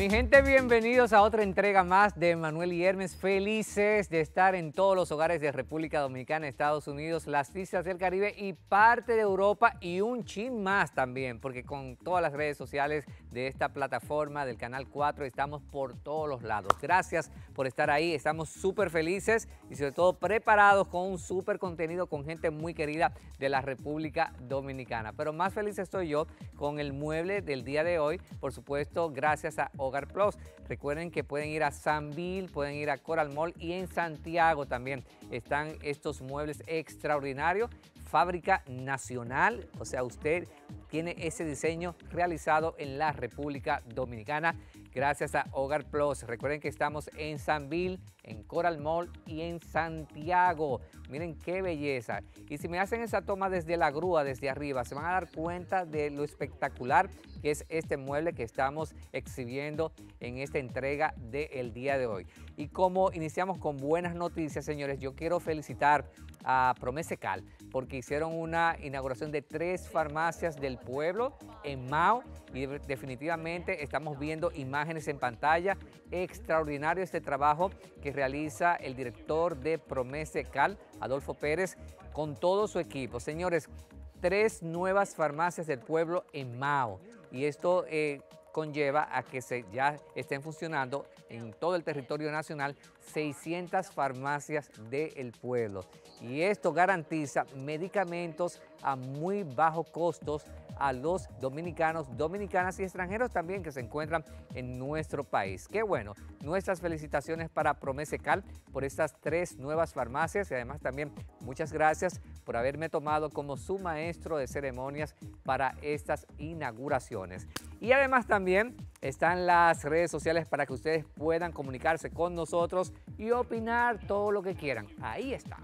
Mi gente, bienvenidos a otra entrega más de Manuel y Hermes. Felices de estar en todos los hogares de República Dominicana, Estados Unidos, las islas del Caribe y parte de Europa y un chin más también, porque con todas las redes sociales de esta plataforma, del Canal 4, estamos por todos los lados. Gracias por estar ahí, estamos súper felices y sobre todo preparados con un súper contenido con gente muy querida de la República Dominicana. Pero más feliz estoy yo con el mueble del día de hoy, por supuesto, gracias a Hogar Plus. Recuerden que pueden ir a Sanville, pueden ir a Coral Mall y en Santiago también están estos muebles extraordinarios. Fábrica nacional, o sea, usted tiene ese diseño realizado en la República Dominicana gracias a Hogar Plus. Recuerden que estamos en Sanville, en Coral Mall y en Santiago. Miren qué belleza. Y si me hacen esa toma desde la grúa, desde arriba, se van a dar cuenta de lo espectacular que es este mueble que estamos exhibiendo en esta entrega del día de hoy. Y como iniciamos con buenas noticias, señores, yo quiero felicitar a Promesecal porque hicieron una inauguración de tres farmacias del pueblo en Mao y definitivamente estamos viendo imágenes en pantalla. Extraordinario este trabajo que realiza el director de Promese Cal, Adolfo Pérez, con todo su equipo. Señores, tres nuevas farmacias del pueblo en Mao. Y esto eh, conlleva a que se ya estén funcionando en todo el territorio nacional 600 farmacias del pueblo. Y esto garantiza medicamentos a muy bajos costos a los dominicanos, dominicanas y extranjeros también que se encuentran en nuestro país. Qué bueno, nuestras felicitaciones para Cal por estas tres nuevas farmacias y además también muchas gracias por haberme tomado como su maestro de ceremonias para estas inauguraciones. Y además también están las redes sociales para que ustedes puedan comunicarse con nosotros y opinar todo lo que quieran. Ahí está.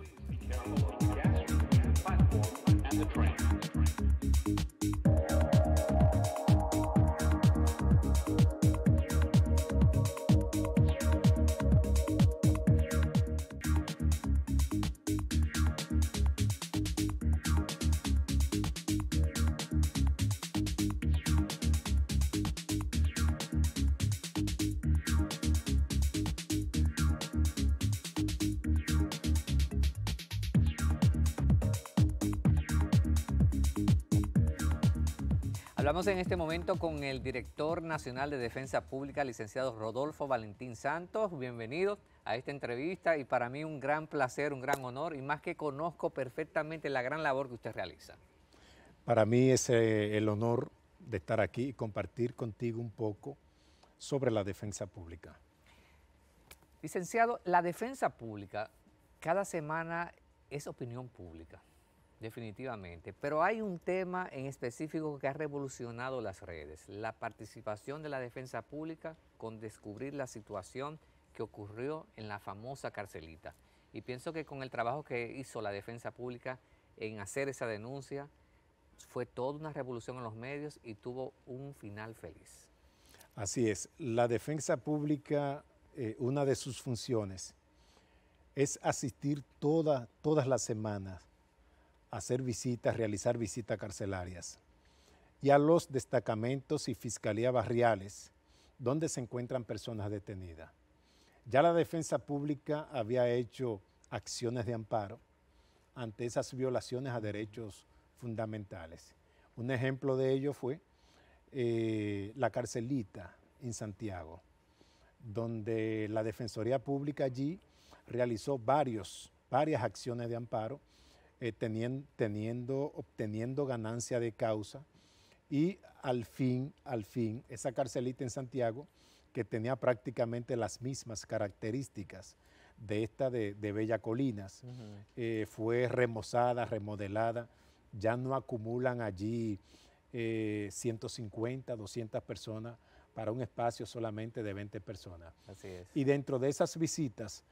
Hablamos en este momento con el director nacional de Defensa Pública, licenciado Rodolfo Valentín Santos. Bienvenido a esta entrevista y para mí un gran placer, un gran honor y más que conozco perfectamente la gran labor que usted realiza. Para mí es eh, el honor de estar aquí y compartir contigo un poco sobre la defensa pública. Licenciado, la defensa pública cada semana es opinión pública. Definitivamente, pero hay un tema en específico que ha revolucionado las redes, la participación de la defensa pública con descubrir la situación que ocurrió en la famosa carcelita. Y pienso que con el trabajo que hizo la defensa pública en hacer esa denuncia, fue toda una revolución en los medios y tuvo un final feliz. Así es, la defensa pública, eh, una de sus funciones es asistir todas todas las semanas hacer visitas, realizar visitas carcelarias y a los destacamentos y fiscalías barriales donde se encuentran personas detenidas. Ya la defensa pública había hecho acciones de amparo ante esas violaciones a derechos fundamentales. Un ejemplo de ello fue eh, la carcelita en Santiago, donde la Defensoría Pública allí realizó varios, varias acciones de amparo eh, teniendo, obteniendo ganancia de causa y al fin, al fin, esa carcelita en Santiago que tenía prácticamente las mismas características de esta de, Bella Colinas, eh, fue remozada, remodelada, ya no acumulan allí 150, eh, 200 personas para un espacio solamente de 20 personas. Y dentro de esas visitas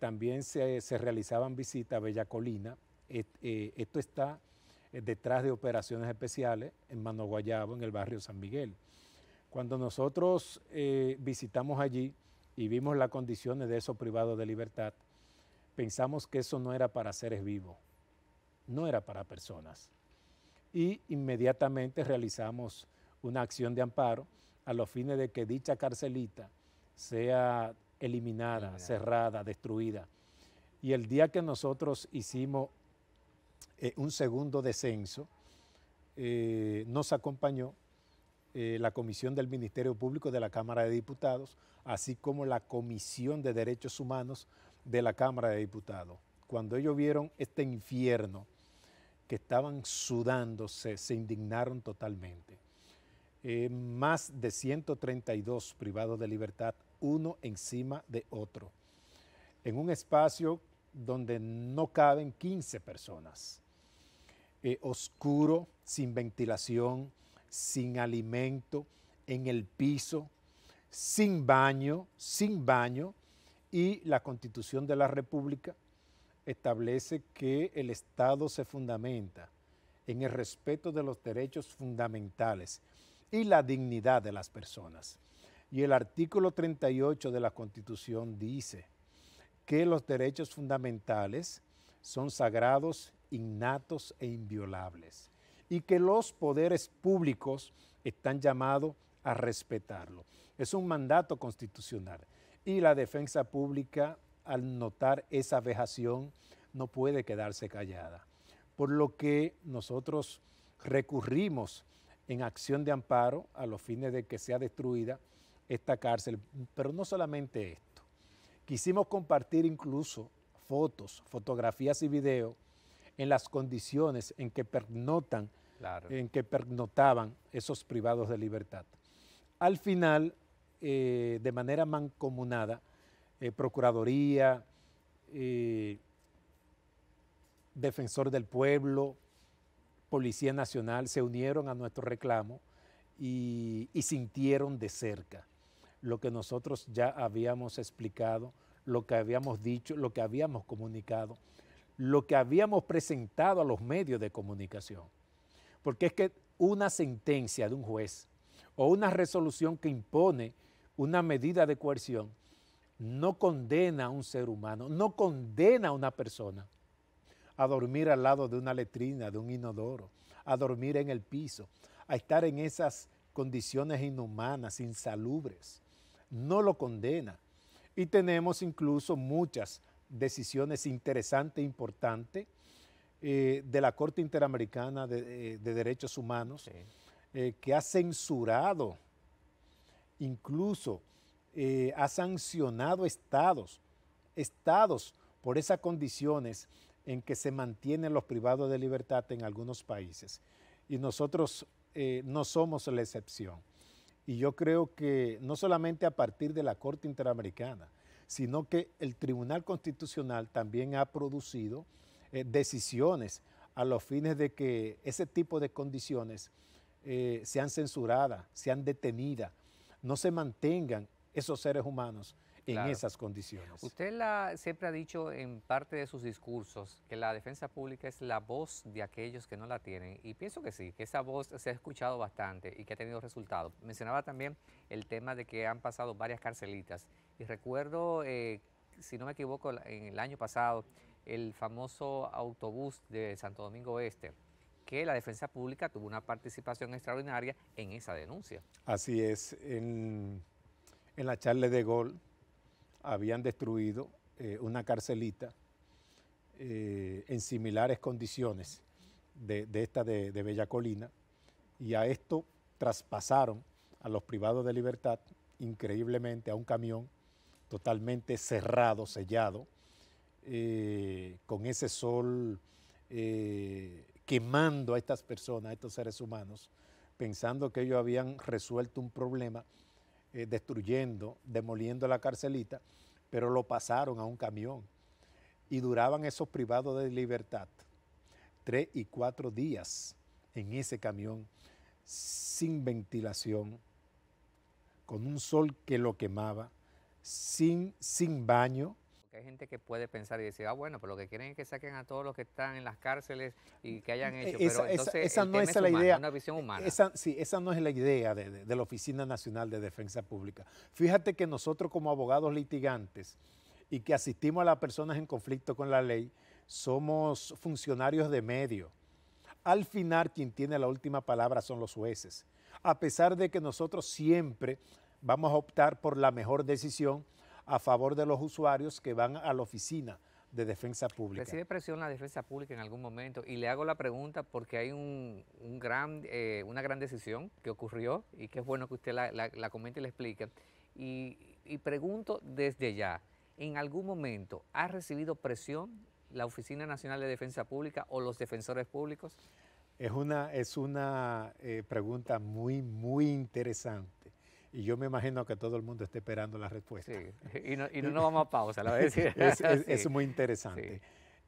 también se, se realizaban visitas a Bella Colina, eh, esto está eh, detrás de operaciones especiales en Mano en el barrio San Miguel. Cuando nosotros eh, visitamos allí y vimos las condiciones de esos privados de libertad, pensamos que eso no era para seres vivos, no era para personas. Y inmediatamente realizamos una acción de amparo a los fines de que dicha carcelita sea eliminada. cerrada, destruida. Y el día que nosotros hicimos eh, un segundo descenso, eh, nos acompañó eh, la Comisión del Ministerio Público de la Cámara de Diputados, así como la Comisión de Derechos Humanos de la Cámara de Diputados. Cuando ellos vieron este infierno que estaban sudándose, se indignaron totalmente. más de 132 privados de libertad, uno encima de otro, en un espacio donde no caben 15 personas. Eh, oscuro, sin ventilación, sin alimento, en el piso, sin baño, sin baño, y la Constitución de la República establece que el Estado se fundamenta en el respeto de los derechos fundamentales y la dignidad de las personas. Y el artículo 38 de la Constitución dice, que los derechos fundamentales son sagrados, innatos e inviolables y que los poderes públicos están llamados a respetarlo. Es un mandato constitucional y la defensa pública, al notar esa vejación, no puede quedarse callada. Por lo que nosotros recurrimos en acción de amparo a los fines de que sea destruida esta cárcel, pero no solamente esto Quisimos compartir incluso fotos, fotografías y videos en las condiciones en que pernotan, en que pernotaban esos privados de libertad. Al final, eh, de manera mancomunada, eh, Procuraduría, eh, Defensor del Pueblo, Policía Nacional se unieron a nuestro reclamo y sintieron de cerca lo que nosotros ya habíamos explicado, lo que habíamos dicho, lo que habíamos comunicado, lo que habíamos presentado a los medios de comunicación. Porque es que una sentencia de un juez o una resolución que impone una medida de coerción no condena a un ser humano, no condena a una persona a dormir al lado de una letrina, de un inodoro, a dormir en el piso, a estar en esas condiciones inhumanas, insalubres no lo condena. Y tenemos incluso muchas decisiones interesantes, e importantes, eh, de la Corte Interamericana de, eh, Derechos Humanos, eh, que ha censurado, incluso ha sancionado estados, estados por esas condiciones en que se mantienen los privados de libertad en algunos países. Y nosotros no somos la excepción. Y yo creo que no solamente a partir de la Corte Interamericana, sino que el Tribunal Constitucional también ha producido eh, decisiones a los fines de que ese tipo de condiciones eh, sean censuradas, sean detenidas, no se mantengan esos seres humanos en esas condiciones. Usted siempre ha dicho en parte de sus discursos que la defensa pública es la voz de aquellos que no la tienen y pienso que sí, que esa voz se ha escuchado bastante y que ha tenido resultados. Mencionaba también el tema de que han pasado varias carcelitas y recuerdo, eh, si no me equivoco, en el año pasado el famoso autobús de Santo Domingo Este, que la defensa pública tuvo una participación extraordinaria en esa denuncia. Así es, en la charla de Gol habían destruido eh, una carcelita eh, en similares condiciones de, esta de, Bella Colina y a esto traspasaron a los privados de libertad increíblemente a un camión totalmente cerrado, sellado, eh, con ese sol quemando a estas personas, a estos seres humanos, pensando que ellos habían resuelto un problema eh, destruyendo, demoliendo la carcelita, pero lo pasaron a un camión y duraban esos privados de libertad tres y cuatro días en ese camión sin ventilación, con un sol que lo quemaba, sin, sin baño, hay gente que puede pensar y decir, ah, bueno, pero lo que quieren es que saquen a todos los que están en las cárceles y que hayan e, hecho. Esa, pero entonces, esa, esa no es, la idea. una visión e, humana. Esa, sí, esa no es la idea de, de, la Oficina Nacional de Defensa Pública. Fíjate que nosotros, como abogados litigantes y que asistimos a las personas en conflicto con la ley, somos funcionarios de medio. Al final, quien tiene la última palabra son los jueces. A pesar de que nosotros siempre vamos a optar por la mejor decisión, a favor de los usuarios que van a la oficina de defensa pública. ¿Recibe presión la defensa pública en algún momento? Y le hago la pregunta porque hay un, gran, eh, una gran decisión que ocurrió y que es bueno que usted la, comente y la explique. Y, pregunto desde ya, ¿en algún momento ha recibido presión la Oficina Nacional de Defensa Pública o los defensores públicos? Es una, es una eh, pregunta muy, muy interesante y yo me imagino que todo el mundo esté esperando la respuesta. Sí. Y, no, nos vamos a pausa, es, es, muy interesante.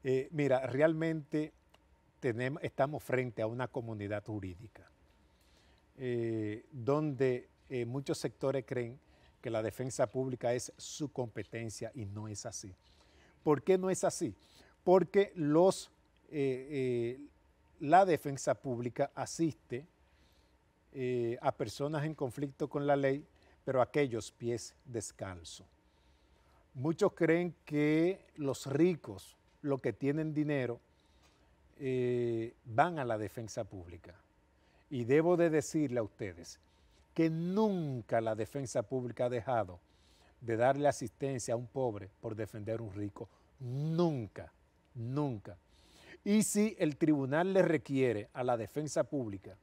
Eh, mira, realmente tenemos, estamos frente a una comunidad jurídica eh, donde eh, muchos sectores creen que la defensa pública es su competencia y no es así. ¿Por qué no es así? Porque los, la defensa pública asiste eh, a personas en conflicto con la ley, pero aquellos pies descalzo. Muchos creen que los ricos, los que tienen dinero, eh, van a la defensa pública. Y debo de decirle a ustedes que nunca la defensa pública ha dejado de darle asistencia a un pobre por defender a un rico. Nunca, nunca. Y si el tribunal le requiere a la defensa pública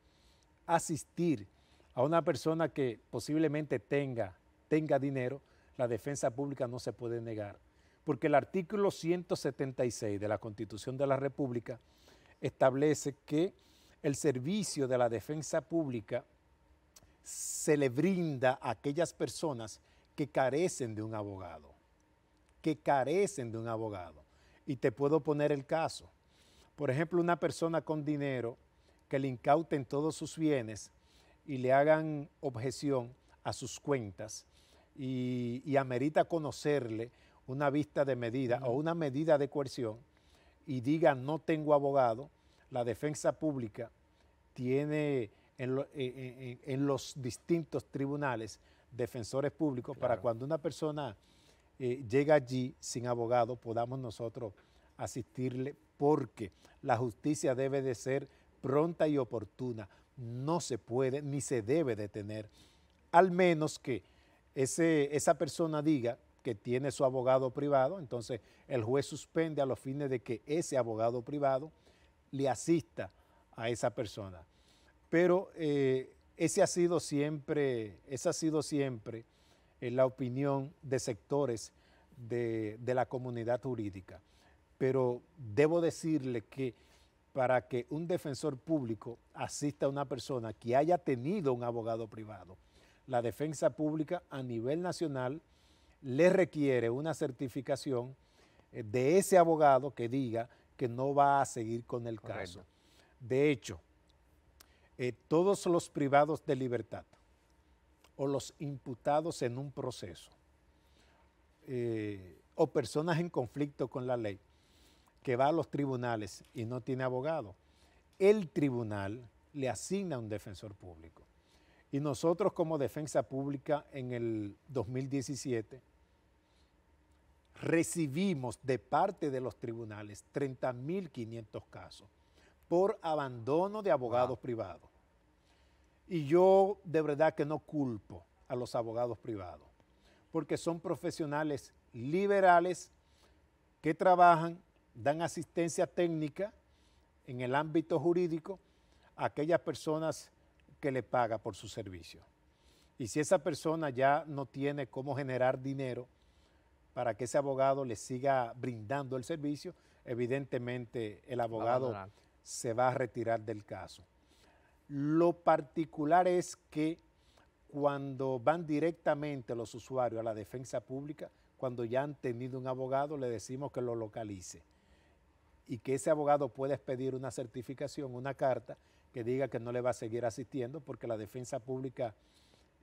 asistir a una persona que posiblemente tenga, tenga dinero, la defensa pública no se puede negar. Porque el artículo 176 de la Constitución de la República establece que el servicio de la defensa pública se le brinda a aquellas personas que carecen de un abogado, que carecen de un abogado. Y te puedo poner el caso. Por ejemplo, una persona con dinero que le incauten todos sus bienes y le hagan objeción a sus cuentas y, amerita conocerle una vista de medida o una medida de coerción y diga no tengo abogado, la defensa pública tiene en, eh, eh, eh, los distintos tribunales defensores públicos para cuando una persona llega allí sin abogado podamos nosotros asistirle porque la justicia debe de ser pronta y oportuna no se puede ni se debe detener, al menos que ese, esa persona diga que tiene su abogado privado, entonces el juez suspende a los fines de que ese abogado privado le asista a esa persona. Pero eh, ese ha sido siempre, esa ha sido siempre eh, la opinión de sectores de, de la comunidad jurídica. Pero debo decirle que para que un defensor público asista a una persona que haya tenido un abogado privado. La defensa pública a nivel nacional le requiere una certificación eh, de ese abogado que diga que no va a seguir con el caso. De hecho, eh, todos los privados de libertad o los imputados en un proceso eh, o personas en conflicto con la ley que va a los tribunales y no tiene abogado, el tribunal le asigna un defensor público. Y nosotros como defensa pública en el 2017 recibimos de parte de los tribunales 30.500 casos por abandono de abogados privados. Y yo de verdad que no culpo a los abogados privados, porque son profesionales liberales que trabajan dan asistencia técnica en el ámbito jurídico a aquellas personas que le paga por su servicio. Y si esa persona ya no tiene cómo generar dinero para que ese abogado le siga brindando el servicio, evidentemente el abogado se va a retirar del caso. Lo particular es que cuando van directamente los usuarios a la defensa pública, cuando ya han tenido un abogado, le decimos que lo localice y que ese abogado pueda pedir una certificación, una carta que diga que no le va a seguir asistiendo porque la defensa pública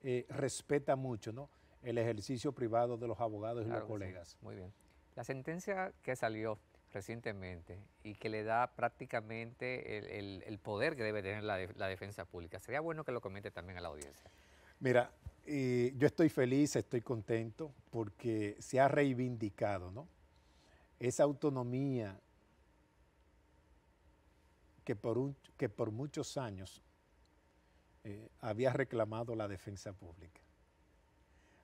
eh, respeta mucho ¿no? el ejercicio privado de los abogados y los colegas. Muy bien. La sentencia que salió recientemente y que le da prácticamente el, poder que debe tener la, defensa pública, sería bueno que lo comente también a la audiencia. Mira, eh, yo estoy feliz, estoy contento porque se ha reivindicado esa autonomía que por, que por muchos años eh, había reclamado la defensa pública.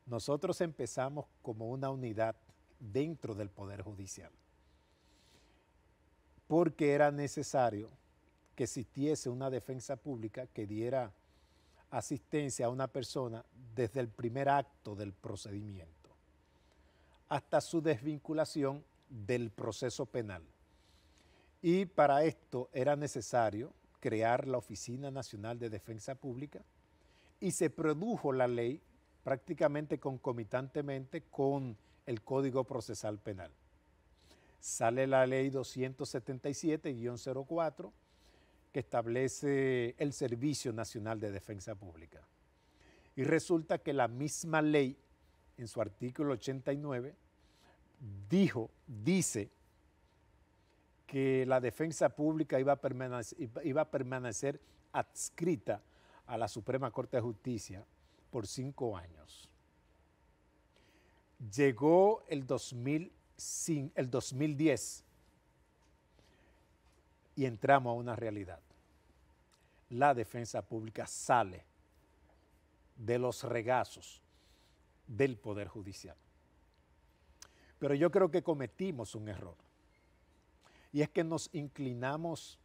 Nosotros empezamos como una unidad dentro del Poder Judicial, porque era necesario que existiese una defensa pública que diera asistencia a una persona desde el primer acto del procedimiento hasta su desvinculación del proceso penal. Y para esto era necesario crear la Oficina Nacional de Defensa Pública y se produjo la ley prácticamente concomitantemente con el Código Procesal Penal. Sale la ley 277-04 que establece el Servicio Nacional de Defensa Pública. Y resulta que la misma ley, en su artículo 89, dijo, dice, que la defensa pública iba a permanecer, iba a permanecer adscrita a la Suprema Corte de Justicia por cinco años. Llegó el, el 2010 y entramos a una realidad. La defensa pública sale de los regazos del Poder Judicial. Pero yo creo que cometimos un error. Y es que nos inclinamos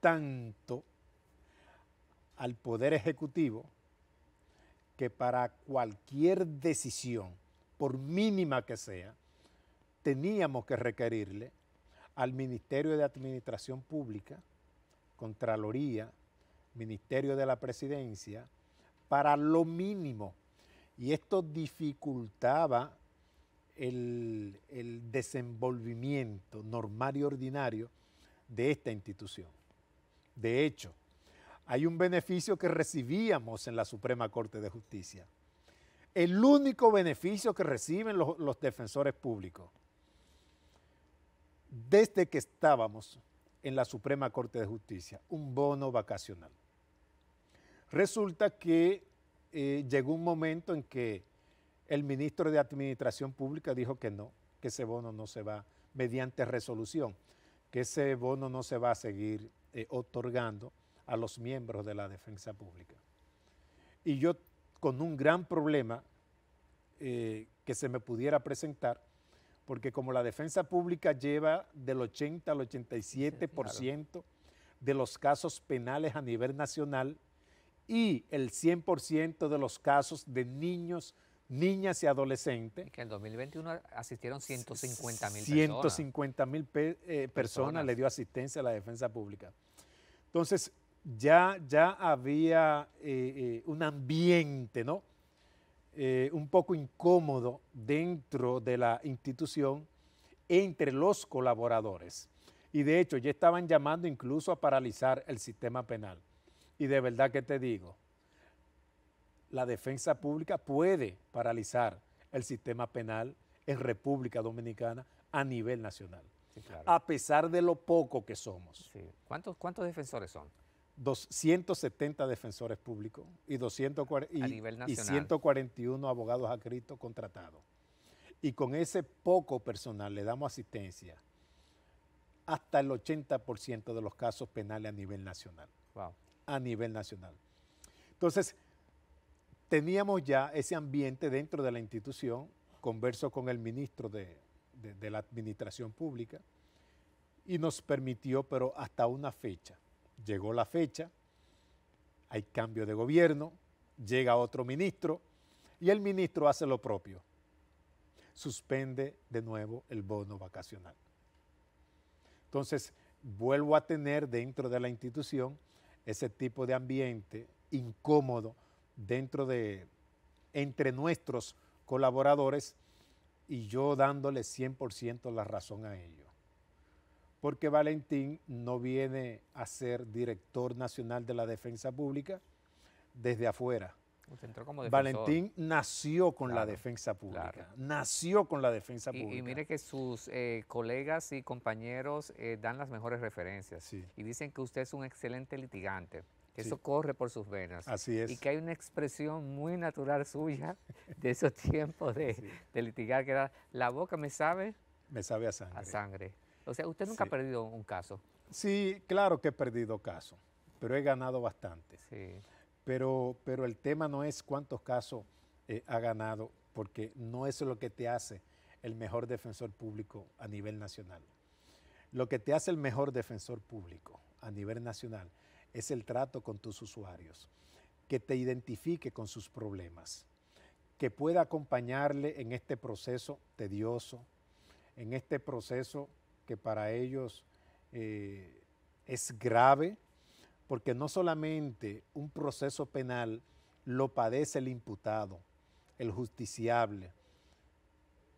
tanto al Poder Ejecutivo que para cualquier decisión, por mínima que sea, teníamos que requerirle al Ministerio de Administración Pública, Contraloría, Ministerio de la Presidencia, para lo mínimo. Y esto dificultaba el, desenvolvimiento normal y ordinario de esta institución. De hecho, hay un beneficio que recibíamos en la Suprema Corte de Justicia. El único beneficio que reciben los, defensores públicos desde que estábamos en la Suprema Corte de Justicia, un bono vacacional. Resulta que eh, llegó un momento en que el ministro de Administración Pública dijo que no, que ese bono no se va mediante resolución, que ese bono no se va a seguir eh, otorgando a los miembros de la defensa pública. Y yo con un gran problema eh, que se me pudiera presentar, porque como la defensa pública lleva del 80 al 87% de los casos penales a nivel nacional y el 100% de los casos de niños niñas y adolescentes. que en 2021 asistieron 150 mil eh, personas. 150 mil personas, le dio asistencia a la defensa pública. Entonces, ya, ya había eh, eh, un ambiente, ¿no? un poco incómodo dentro de la institución entre los colaboradores. Y de hecho, ya estaban llamando incluso a paralizar el sistema penal. Y de verdad que te digo, la defensa pública puede paralizar el sistema penal en República Dominicana a nivel nacional, a pesar de lo poco que somos. ¿Cuántos, ¿Cuántos defensores son? 270 defensores públicos y, 240, y, y 141 abogados acritos contratados. Y con ese poco personal le damos asistencia hasta el 80% de los casos penales a nivel nacional. Wow. A nivel nacional. Entonces, teníamos ya ese ambiente dentro de la institución, converso con el ministro de, la Administración Pública, y nos permitió, pero hasta una fecha. Llegó la fecha, hay cambio de gobierno, llega otro ministro y el ministro hace lo propio. Suspende de nuevo el bono vacacional. Entonces, vuelvo a tener dentro de la institución ese tipo de ambiente incómodo dentro de, entre nuestros colaboradores y yo dándole 100% la razón a ello. Porque Valentín no viene a ser director nacional de la defensa pública desde afuera. Valentín nació con la defensa pública. Nació con la defensa pública. Y, mire que sus eh, colegas y compañeros eh, dan las mejores referencias. Y dicen que usted es un excelente litigante eso corre por sus venas. Así es. Y que hay una expresión muy natural suya de esos tiempos de, litigar, que era, la boca me sabe... Me sabe a sangre. A sangre. O sea, usted nunca ha perdido un caso. Sí, claro que he perdido casos, pero he ganado bastante. Sí. Pero, pero el tema no es cuántos casos eh, ha ganado, porque no es lo que te hace el mejor defensor público a nivel nacional. Lo que te hace el mejor defensor público a nivel nacional es el trato con tus usuarios, que te identifique con sus problemas, que pueda acompañarle en este proceso tedioso, en este proceso que para ellos eh, es grave, porque no solamente un proceso penal lo padece el imputado, el justiciable,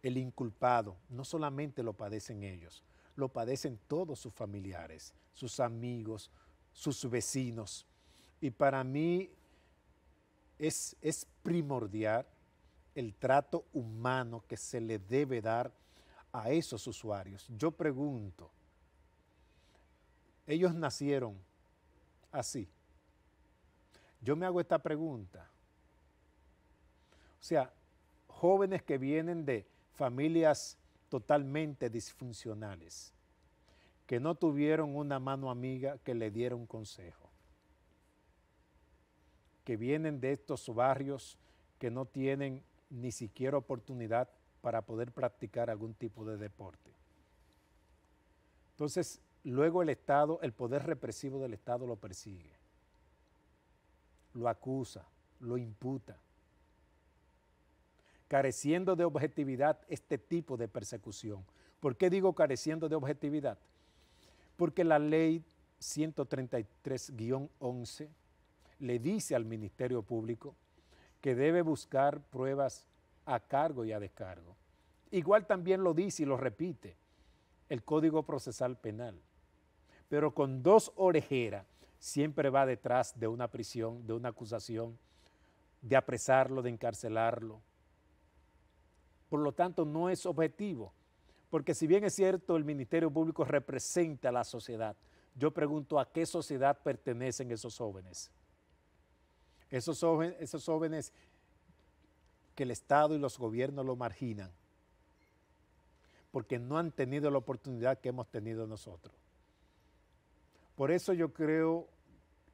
el inculpado, no solamente lo padecen ellos, lo padecen todos sus familiares, sus amigos, sus vecinos. Y para mí es, primordial el trato humano que se le debe dar a esos usuarios. Yo pregunto, ellos nacieron así. Yo me hago esta pregunta. O sea, jóvenes que vienen de familias totalmente disfuncionales, que no tuvieron una mano amiga que le diera un consejo, que vienen de estos barrios que no tienen ni siquiera oportunidad para poder practicar algún tipo de deporte. Entonces, luego el Estado, el poder represivo del Estado lo persigue, lo acusa, lo imputa. Careciendo de objetividad este tipo de persecución. ¿Por qué digo careciendo de objetividad? Porque la ley 133-11 le dice al Ministerio Público que debe buscar pruebas a cargo y a descargo. Igual también lo dice y lo repite el Código Procesal Penal. Pero con dos orejeras siempre va detrás de una prisión, de una acusación, de apresarlo, de encarcelarlo. Por lo tanto, no es objetivo porque si bien es cierto, el Ministerio Público representa a la sociedad, yo pregunto a qué sociedad pertenecen esos jóvenes. Esos, jóvenes, que el Estado y los gobiernos lo marginan, porque no han tenido la oportunidad que hemos tenido nosotros. Por eso yo creo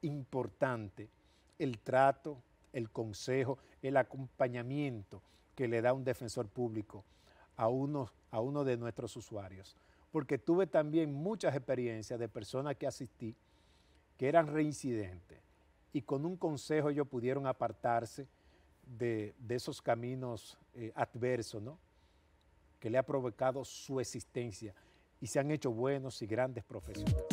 importante el trato, el consejo, el acompañamiento que le da un defensor público a uno, a uno de nuestros usuarios, porque tuve también muchas experiencias de personas que asistí que eran reincidentes y con un consejo ellos pudieron apartarse de, esos caminos eh, adversos, ¿no? que le ha provocado su existencia y se han hecho buenos y grandes profesionales.